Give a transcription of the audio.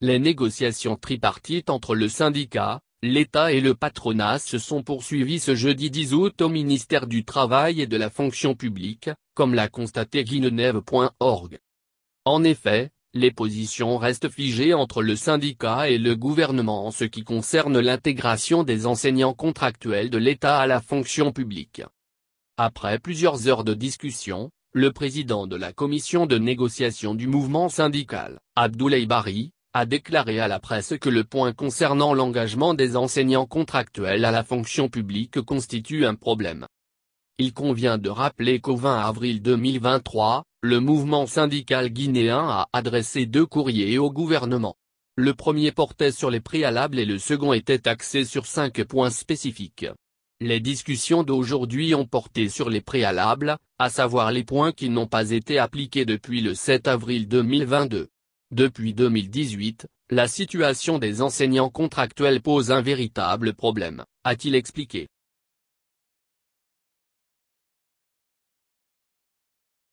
Les négociations tripartites entre le syndicat, l'État et le patronat se sont poursuivies ce jeudi 10 août au ministère du Travail et de la Fonction publique, comme l'a constaté guineneve.org. En effet, les positions restent figées entre le syndicat et le gouvernement en ce qui concerne l'intégration des enseignants contractuels de l'État à la fonction publique. Après plusieurs heures de discussion, le président de la commission de négociation du mouvement syndical, Abdoulaye Barry, a déclaré à la presse que le point concernant l'engagement des enseignants contractuels à la fonction publique constitue un problème. Il convient de rappeler qu'au 20 avril 2023, le mouvement syndical guinéen a adressé deux courriers au gouvernement. Le premier portait sur les préalables et le second était axé sur cinq points spécifiques. Les discussions d'aujourd'hui ont porté sur les préalables, à savoir les points qui n'ont pas été appliqués depuis le 7 avril 2022. Depuis 2018, la situation des enseignants contractuels pose un véritable problème, a-t-il expliqué.